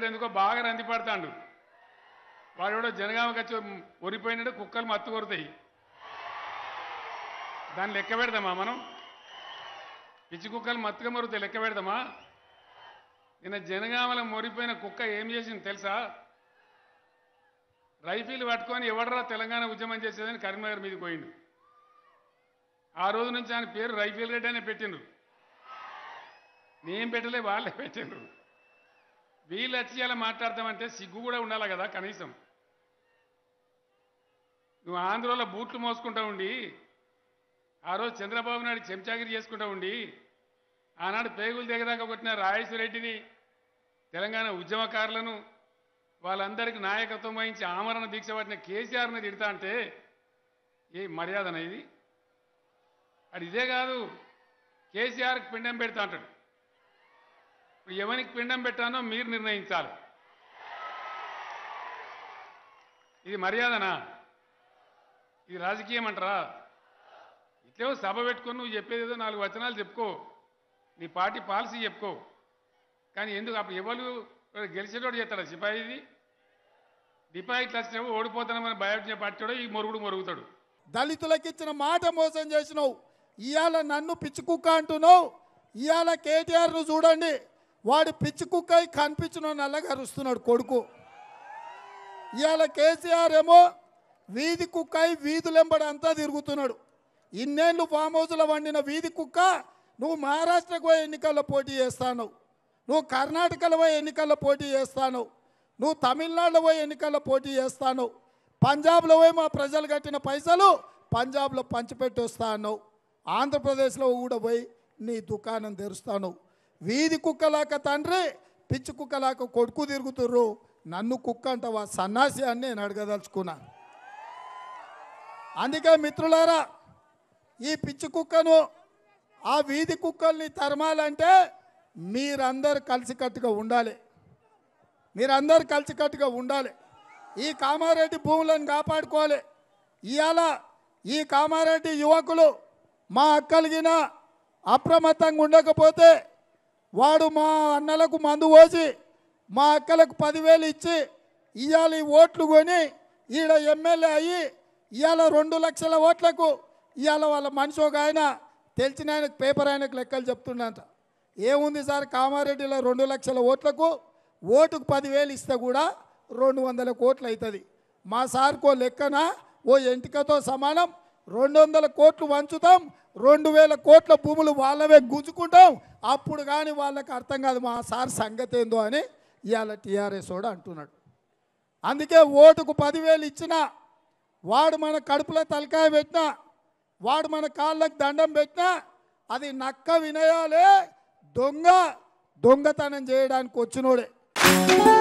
అతడు ఎందుకో బాగా పడతాడు వాడు కూడా జనగామకి వచ్చి ఒరిపోయినట్టు కుక్కలు మత్తు కొరుతాయి దాన్ని లెక్క పెడదామా మనం పిచ్చి కుక్కలు మత్తుగా మరుగుతాయి లెక్క పెడదామా నిన్న జనగామలో మొరిపోయిన కుక్క ఏం చేసింది తెలుసా రైఫిల్ పట్టుకొని ఎవడరా తెలంగాణ ఉద్యమం చేసేదని కరీంనగర్ మీద పోయిండు ఆ రోజు నుంచి ఆయన పేరు రైఫిల్ రెడ్డి అనే పెట్టిండ్రు నేను పెట్టలే వాళ్ళే పెట్టిండ్రు వీళ్ళు వచ్చి మాట్లాడతామంటే సిగ్గు కూడా ఉండాలి కదా కనీసం నువ్వు ఆంధ్రలో బూట్లు మోసుకుంటా ఉండి ఆ రోజు చంద్రబాబు నాయుడు చెంచాగిరి చేసుకుంటా ఉండి ఆనాడు పేగులు దిగదాకా కొట్టిన రెడ్డిని తెలంగాణ ఉద్యమకారులను వాళ్ళందరికీ నాయకత్వం వహించి ఆమరణ దీక్ష పట్టిన కేసీఆర్ని తిడతా అంటే ఏ మర్యాదన ఇది అది ఇదే కాదు కేసీఆర్కి పిండం పెడతా అంటాడు ఎవరికి పిండం పెట్టానో మీరు నిర్ణయించాలి ఇది మర్యాదనా ఇది రాజకీయం అంటారా ఇట్లేవో సభ పెట్టుకొని నువ్వు చెప్పేదేదో నాలుగు వచనాలు చెప్పుకో నీ పార్టీ పాలసీ చెప్పుకో కానీ ఎందుకు అప్పుడు ఎవరు గెలిచేటోడు చేస్తాడు సిపాయిది డిపాజిట్ వచ్చినప్పుడు ఓడిపోతానమని భయపడిన పార్టీ ఈ మొరుగుడు మొరుగుతాడు దళితులకు ఇచ్చిన మాట మోసం చేసినావు ఇవాళ నన్ను పిచ్చుకుక్క అంటున్నావు ఇవాళ కేటీఆర్ను చూడండి వాడు పిచ్చి కుక్కై కనిపించిన నల్లగా అరుస్తున్నాడు కొడుకు ఇవాళ కేసీఆర్ ఏమో వీధి కుక్కై వీధులెంబడి అంతా తిరుగుతున్నాడు ఇన్నేళ్ళు ఫామ్ హౌస్లో వండిన వీధి కుక్క నువ్వు మహారాష్ట్రకు పోయి ఎన్నికల్లో పోటీ చేస్తాను నువ్వు కర్ణాటకలో పోయి ఎన్నికల్లో పోటీ చేస్తాను నువ్వు తమిళనాడులో పోయి ఎన్నికల్లో పోటీ చేస్తాను పంజాబ్లో పోయి మా ప్రజలు కట్టిన పైసలు పంజాబ్లో పంచిపెట్టి వస్తాను ఆంధ్రప్రదేశ్లో కూడా పోయి నీ దుకాణం తెరుస్తాను వీధి కుక్కలాక తండ్రి పిచ్చి కుక్కలాక కొడుకు తిరుగుతుర్రు నన్ను కుక్క అంటావా సన్నాసి అని నేను అడగదలుచుకున్నా అందుకే మిత్రులారా ఈ పిచ్చి కుక్కను ఆ వీధి కుక్కల్ని తరమాలంటే మీరందరు కలిసికట్టుగా ఉండాలి మీరందరు కలిసికట్టుగా ఉండాలి ఈ కామారెడ్డి భూములను కాపాడుకోవాలి ఇవాళ ఈ కామారెడ్డి యువకులు మా అక్కలిగిన అప్రమత్తంగా ఉండకపోతే వాడు మా అన్నలకు మందు పోసి మా అక్కలకు పదివేలు ఇచ్చి ఇవాళ ఓట్లు కొని ఈడ ఎమ్మెల్యే అయ్యి ఇవాళ రెండు లక్షల ఓట్లకు ఇవాళ వాళ్ళ మనిషి ఒక ఆయన తెలిసిన ఆయనకు పేపర్ ఆయనకు లెక్కలు చెప్తుండంట ఏముంది సార్ కామారెడ్డిలో రెండు లక్షల ఓట్లకు ఓటుకు పదివేలు ఇస్తే కూడా రెండు వందల కోట్లు అవుతుంది మా సార్కో లెక్కన ఓ ఎంటికతో సమానం రెండు వందల కోట్లు వంచుతాం రెండు వేల కోట్ల భూములు వాళ్ళవే గుంజుకుంటాం అప్పుడు కానీ వాళ్ళకి అర్థం కాదు మా సార్ సంగతి ఏందో అని ఇవాళ టీఆర్ఎస్ కూడా అంటున్నాడు అందుకే ఓటుకు పదివేలు ఇచ్చినా వాడు మన కడుపులో తలకాయ పెట్టినా వాడు మన కాళ్ళకు దండం పెట్టినా అది నక్క వినయాలే దొంగ దొంగతనం చేయడానికి వచ్చినోడే